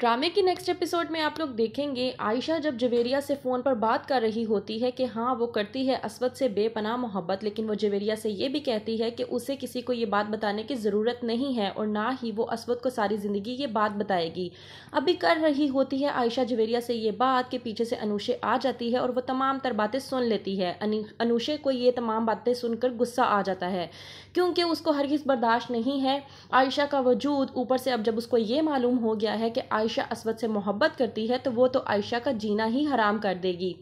ड्रामे की next episode में आप लोग देखेंगे आयशा जब जवेरिया से फ़ोन पर बात कर रही होती है कि हाँ वो करती है असवद से बेपनाह मोहब्बत लेकिन वो जवेरिया से ये भी कहती है कि उसे किसी को ये बात बताने की ज़रूरत नहीं है और ना ही वो असवद को सारी ज़िंदगी ये बात बताएगी अभी कर रही होती है आयशा जवेरिया से ये बात कि पीछे से अनुषे आ जाती है और वह तमाम तर बातें सुन लेती है अनुषे को ये तमाम बातें सुनकर गुस्सा आ जाता है क्योंकि उसको हरगिज़ बर्दाश्त नहीं है आयशा का वजूद ऊपर से अब जब उसको ये मालूम हो गया है कि आयशा आयशा असवद से मोहब्बत करती है तो वो तो आयशा का जीना ही हराम कर देगी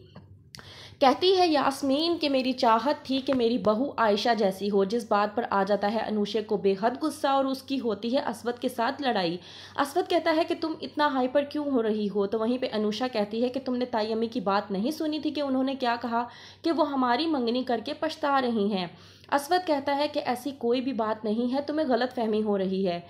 कहती है यास्मीन कि मेरी चाहत थी कि मेरी बहू आयशा जैसी हो जिस बात पर आ जाता है अनुषे को बेहद गुस्सा और उसकी होती है असवद के साथ लड़ाई असवद कहता है कि तुम इतना हाइपर क्यों हो रही हो तो वहीं पे अनुषा कहती है कि तुमने ताई अम्मी की बात नहीं सुनी थी कि उन्होंने क्या कहा कि वो हमारी मंगनी करके पछता रही हैं असवद कहता है कि ऐसी कोई भी बात नहीं है तुम्हें गलत फहमी हो रही है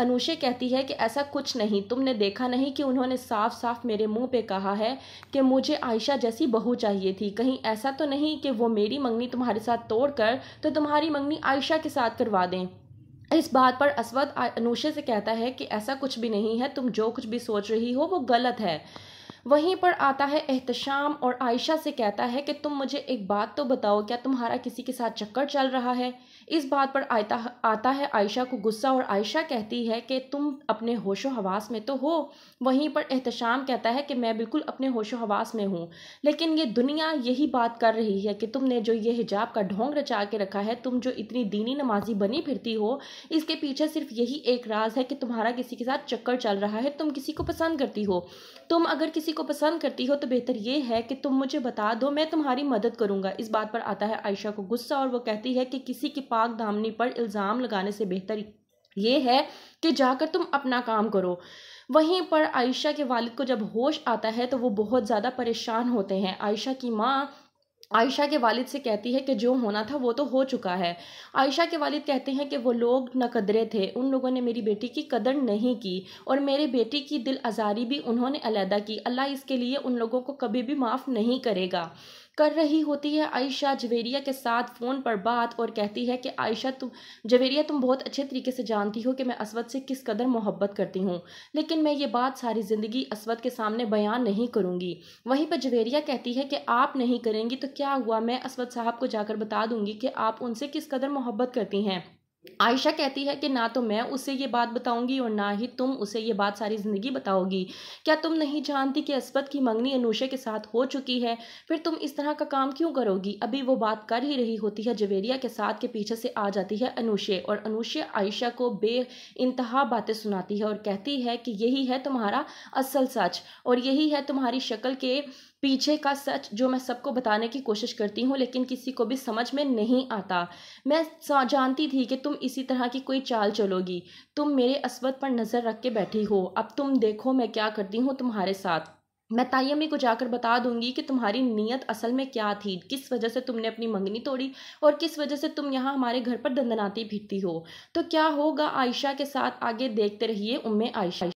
अनुषे कहती है कि ऐसा कुछ नहीं तुमने देखा नहीं कि उन्होंने साफ साफ मेरे मुंह पे कहा है कि मुझे आयशा जैसी बहू चाहिए थी कहीं ऐसा तो नहीं कि वो मेरी मंगनी तुम्हारे साथ तोड़ कर तो तुम्हारी मंगनी आयशा के साथ करवा दें इस बात पर असवद अनुषे से कहता है कि ऐसा कुछ भी नहीं है तुम जो कुछ भी सोच रही हो वो गलत है वहीं पर आता है एहतशाम और आयशा से कहता है कि तुम मुझे एक बात तो बताओ क्या तुम्हारा किसी के साथ चक्कर चल रहा है इस बात पर आता आता है आयशा को गुस्सा और आयशा कहती है कि तुम अपने होशो हवास में तो हो वहीं पर एहतशाम कहता है कि मैं बिल्कुल अपने होशो हवास में हूँ लेकिन ये दुनिया यही बात कर रही है कि तुमने जो ये हिजाब का ढोंग रचा के रखा है तुम जो इतनी दीनी नमाजी बनी फिरती हो इसके पीछे सिर्फ यही एक राज है कि तुम्हारा किसी के साथ चक्कर चल रहा है तुम किसी को पसंद करती हो तुम अगर किसी को पसंद करती हो तो बेहतर ये है कि तुम मुझे बता दो मैं तुम्हारी मदद करूँगा इस बात पर आता है आयशा को गुस्सा और वो कहती है कि किसी के पास पाक धामनी पर इल्ज़ाम लगाने से बेहतर ये है कि जाकर तुम अपना काम करो वहीं पर आयशा के वालिद को जब होश आता है तो वो बहुत ज़्यादा परेशान होते हैं आयशा की माँ आयशा के वालिद से कहती है कि जो होना था वो तो हो चुका है आयशा के वालिद कहते हैं कि वो लोग न कदरे थे उन लोगों ने मेरी बेटी की कदर नहीं की और मेरे बेटी की दिल आज़ारी भी उन्होंने अलहदा की अल्लाह इसके लिए उन लोगों को कभी भी माफ़ नहीं करेगा कर रही होती है आयशा जवेरिया के साथ फ़ोन पर बात और कहती है कि आयशा तुम जवेरिया तुम बहुत अच्छे तरीके से जानती हो कि मैं असवद से किस कदर मोहब्बत करती हूँ लेकिन मैं ये बात सारी ज़िंदगी असवद के सामने बयान नहीं करूँगी वहीं पर जवेरिया कहती है कि आप नहीं करेंगी तो क्या हुआ मैं असवद साहब को जाकर बता दूँगी कि आप उनसे किस कदर मोहब्बत करती हैं आयशा कहती है कि ना तो मैं उसे ये बात बताऊंगी और ना ही तुम उसे ये बात सारी ज़िंदगी बताओगी क्या तुम नहीं जानती कि असबत की मंगनी अनुषे के साथ हो चुकी है फिर तुम इस तरह का काम क्यों करोगी अभी वो बात कर ही रही होती है जवेरिया के साथ के पीछे से आ जाती है अनुषे और अनुषे आयशा को बे इंतहा बातें सुनाती है और कहती है कि यही है तुम्हारा असल सच और यही है तुम्हारी शक्ल के पीछे का सच जो मैं सबको बताने की कोशिश करती हूँ लेकिन किसी को भी समझ में नहीं आता मैं जानती थी कि तुम इसी तरह की कोई चाल चलोगी तुम मेरे असवद पर नज़र रख के बैठी हो अब तुम देखो मैं क्या करती हूँ तुम्हारे साथ मैं तायम्मी को जाकर बता दूंगी कि तुम्हारी नीयत असल में क्या थी किस वजह से तुमने अपनी मंगनी तोड़ी और किस वजह से तुम यहाँ हमारे घर पर दंदनाती फिरती हो तो क्या होगा आयशा के साथ आगे देखते रहिए उम्मे आयशा